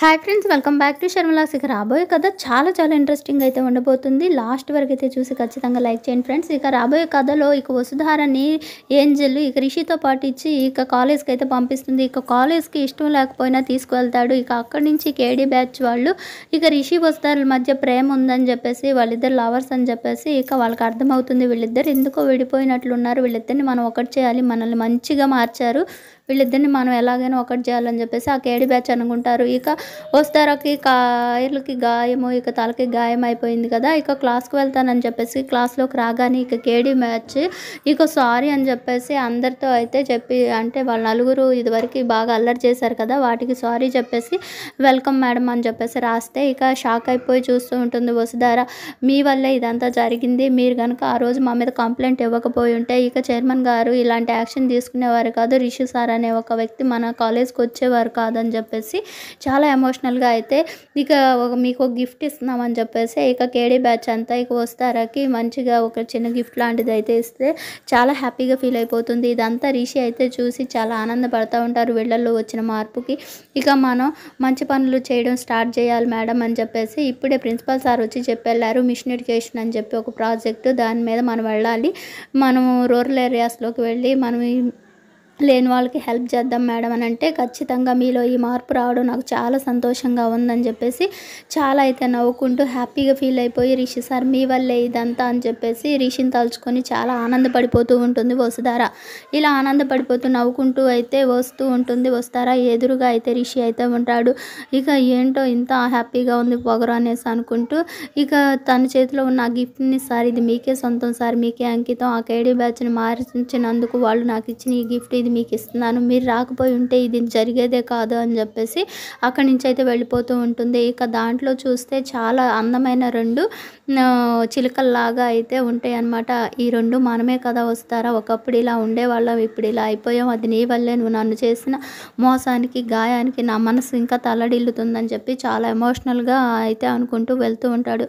hi friends welcome back to శర్మలా శిఖర్ రాబోయే కథ చాలా చాలా ఇంట్రెస్టింగ్ అయితే ఉండబోతుంది లాస్ట్ వరకు అయితే చూసి ఖచ్చితంగా లైక్ చేయండి ఫ్రెండ్స్ ఇక రాబోయే కథలో ఇక వసుధారని ఏంజల్ ఇక రిషితో పాటు ఇచ్చి ఇక కాలేజ్కి అయితే పంపిస్తుంది ఇక కాలేజ్కి ఇష్టం లేకపోయినా తీసుకువెళ్తాడు ఇక అక్కడి నుంచి కేడీ బ్యాచ్ వాళ్ళు ఇక రిషి వసుధారుల మధ్య ప్రేమ ఉందని చెప్పేసి వాళ్ళిద్దరు లవర్స్ అని చెప్పేసి ఇక వాళ్ళకి అర్థమవుతుంది వీళ్ళిద్దరు ఎందుకో విడిపోయినట్లున్నారు వీళ్ళిద్దరిని మనం ఒకటి చేయాలి మనల్ని మంచిగా మార్చారు వీళ్ళిద్దరిని మనం ఎలాగైనా ఒకటి చేయాలని చెప్పేసి ఆ కేడి బ్యాచ్ అనుకుంటారు ఇక వస్తారకి కాయలకి గాయము ఇక తలకి గాయం అయిపోయింది కదా ఇక క్లాస్కి వెళ్తానని చెప్పేసి క్లాస్లోకి రాగానే ఇక కేడి బ్యాచ్ ఇక సారీ అని చెప్పేసి అందరితో అయితే చెప్పి అంటే వాళ్ళ నలుగురు ఇదివరకు బాగా అల్లరి చేశారు కదా వాటికి సారీ చెప్పేసి వెల్కమ్ మేడం అని చెప్పేసి రాస్తే ఇక షాక్ అయిపోయి చూస్తూ ఉంటుంది వసుధార మీ వల్లే ఇదంతా జరిగింది మీరు కనుక ఆ రోజు మా మీద కంప్లైంట్ ఇవ్వకపోయి ఉంటే ఇక చైర్మన్ గారు ఇలాంటి యాక్షన్ తీసుకునేవారు కాదు రిషి సార్ అనే ఒక వ్యక్తి మన కాలేజ్కి వచ్చేవారు కాదని చెప్పేసి చాలా ఎమోషనల్గా అయితే ఇక మీకు ఒక గిఫ్ట్ ఇస్తున్నామని చెప్పేసి ఇక కేడీ బ్యాచ్ అంతా ఇక వస్తారకి మంచిగా ఒక చిన్న గిఫ్ట్ లాంటిది అయితే ఇస్తే చాలా హ్యాపీగా ఫీల్ అయిపోతుంది ఇదంతా రిషి అయితే చూసి చాలా ఆనందపడుతూ ఉంటారు వీళ్ళల్లో వచ్చిన మార్పుకి ఇక మనం మంచి పనులు చేయడం స్టార్ట్ చేయాలి మేడం అని చెప్పేసి ఇప్పుడే ప్రిన్సిపల్ సార్ వచ్చి చెప్పెళ్ళారు మిషన్ ఎడ్యుకేషన్ అని చెప్పి ఒక ప్రాజెక్టు దాని మీద మనం వెళ్ళాలి మనము రూరల్ ఏరియాస్లోకి వెళ్ళి మనం లేని వాళ్ళకి హెల్ప్ చేద్దాం మేడం అని అంటే ఖచ్చితంగా మీలో ఈ మార్పు రావడం నాకు చాలా సంతోషంగా ఉందని చెప్పేసి చాలా అయితే నవ్వుకుంటూ హ్యాపీగా ఫీల్ అయిపోయి రిషి సార్ మీ వల్లే ఇదంతా అని చెప్పేసి రిషిని తలుచుకొని చాలా ఆనందపడిపోతూ ఉంటుంది వసుధార ఇలా ఆనందపడిపోతూ నవ్వుకుంటూ అయితే వస్తూ ఉంటుంది వస్తారా ఎదురుగా అయితే రిషి అయితే ఉంటాడు ఇక ఏంటో ఇంత హ్యాపీగా ఉంది పొగరు అనేసి అనుకుంటూ ఇక తన చేతిలో ఉన్న ఆ గిఫ్ట్ని సార్ ఇది మీకే సొంతం సార్ మీకే అంకితం ఆ కేడీ బ్యాచ్ని మార్చినందుకు వాళ్ళు నాకు ఇచ్చిన ఈ గిఫ్ట్ ఇది అనేది మీకు ఇస్తున్నాను మీరు రాకపోయి ఉంటే ఇది జరిగేదే కాదు అని చెప్పేసి అక్కడి నుంచి అయితే వెళ్ళిపోతూ ఉంటుంది ఇక దాంట్లో చూస్తే చాలా అందమైన రెండు చిలుకల్లాగా అయితే ఉంటాయి అన్నమాట ఈ రెండు మనమే కదా వస్తారా ఒకప్పుడు ఇలా ఉండేవాళ్ళం ఇప్పుడు ఇలా అయిపోయాం అది నీ వల్లే నువ్వు నన్ను చేసిన మోసానికి గాయానికి నా మనసు ఇంకా తల్లడిల్లుతుందని చెప్పి చాలా ఎమోషనల్గా అయితే అనుకుంటూ వెళ్తూ ఉంటాడు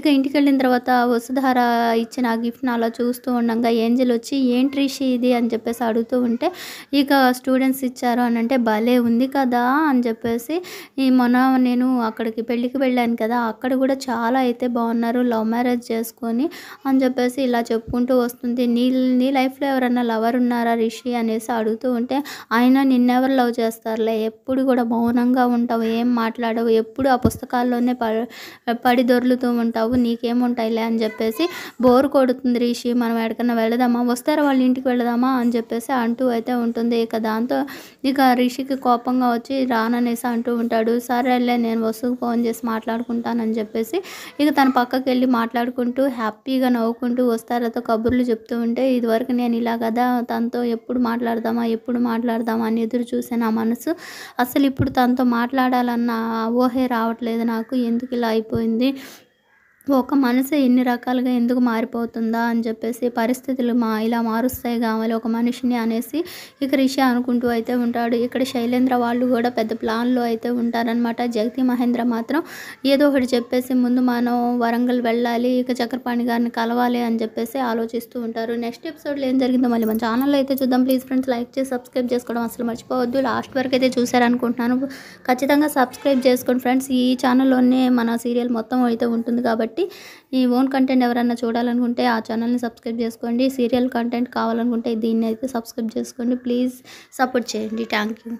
ఇక ఇంటికి వెళ్ళిన తర్వాత వసుధార ఇచ్చిన ఆ గిఫ్ట్ని అలా చూస్తూ ఉండగా ఏంజిల్ వచ్చి ఏంటి రిషి ఇది అని చెప్పేసి అడుగుతూ ఉంటే ఇక స్టూడెంట్స్ ఇచ్చారు అని అంటే భలే ఉంది కదా అని చెప్పేసి ఈ మొన్న నేను అక్కడికి పెళ్ళికి వెళ్ళాను కదా అక్కడ కూడా చాలా అయితే బాగున్నారు లవ్ మ్యారేజ్ చేసుకొని అని చెప్పేసి ఇలా చెప్పుకుంటూ వస్తుంది నీ నీ లైఫ్లో ఎవరన్నా లవర్ ఉన్నారా రిషి అనేసి అడుగుతూ ఉంటే ఆయన నిన్నెవరు లవ్ చేస్తారులే ఎప్పుడు కూడా మౌనంగా ఉంటావు ఏం మాట్లాడవు ఎప్పుడు ఆ పుస్తకాల్లోనే పడి దొర్లుతూ ఉంటావు నీకేముంటాయిలే అని చెప్పేసి బోర్ కొడుతుంది రిషి మనం ఎక్కడికన్నా వెళదామా వస్తారా వాళ్ళ ఇంటికి వెళదామా అని చెప్పేసి అంటూ అయితే అయితే ఉంటుంది ఇక దాంతో ఇక రిషికి కోపంగా వచ్చి రాననేసి అంటూ ఉంటాడు సరేలే నేను వస్తువు ఫోన్ చేసి మాట్లాడుకుంటానని చెప్పేసి ఇక తన పక్కకి వెళ్ళి మాట్లాడుకుంటూ హ్యాపీగా నవ్వుకుంటూ వస్తారతో కబుర్లు చెప్తూ ఉంటే ఇదివరకు నేను ఇలా కదా తనతో ఎప్పుడు మాట్లాడదామా ఎప్పుడు మాట్లాడదామా అని ఎదురు చూసే నా మనసు అసలు ఇప్పుడు తనతో మాట్లాడాలన్న ఊహే రావట్లేదు నాకు ఎందుకు ఇలా అయిపోయింది ఒక మనసు ఎన్ని రకాలుగా ఎందుకు మారిపోతుందా అని చెప్పేసి పరిస్థితులు మా ఇలా మారుస్తాయి కావాలి ఒక మనిషిని అనేసి ఇక రిషి అనుకుంటూ అయితే ఉంటాడు ఇక్కడ శైలేంద్ర వాళ్ళు కూడా పెద్ద ప్లాన్లో అయితే ఉంటారనమాట జగతి మహేంద్ర మాత్రం ఏదో ఒకటి చెప్పేసి ముందు మనం వరంగల్ వెళ్ళాలి ఇక చక్రపాణి గారిని కలవాలి అని చెప్పేసి ఆలోచిస్తూ ఉంటారు నెక్స్ట్ ఎపిసోడ్లో ఏం జరిగిందో మళ్ళీ మన ఛానల్లో అయితే చూద్దాం ప్లీజ్ ఫ్రెండ్స్ లైక్ చేసి సబ్స్క్రైబ్ చేసుకోవడం అసలు మర్చిపోవద్దు లాస్ట్ వరకు అయితే చూసారనుకుంటున్నాను ఖచ్చితంగా సబ్స్క్రైబ్ చేసుకోండి ఫ్రెండ్స్ ఈ ఛానల్లోనే మన సీరియల్ మొత్తం అయితే ఉంటుంది కాబట్టి కాబట్టి ఈ ఓన్ కంటెంట్ ఎవరైనా చూడాలనుకుంటే ఆ ఛానల్ని సబ్స్క్రైబ్ చేసుకోండి సీరియల్ కంటెంట్ కావాలనుకుంటే దీన్ని అయితే సబ్స్క్రైబ్ చేసుకోండి ప్లీజ్ సపోర్ట్ చేయండి థ్యాంక్ యూ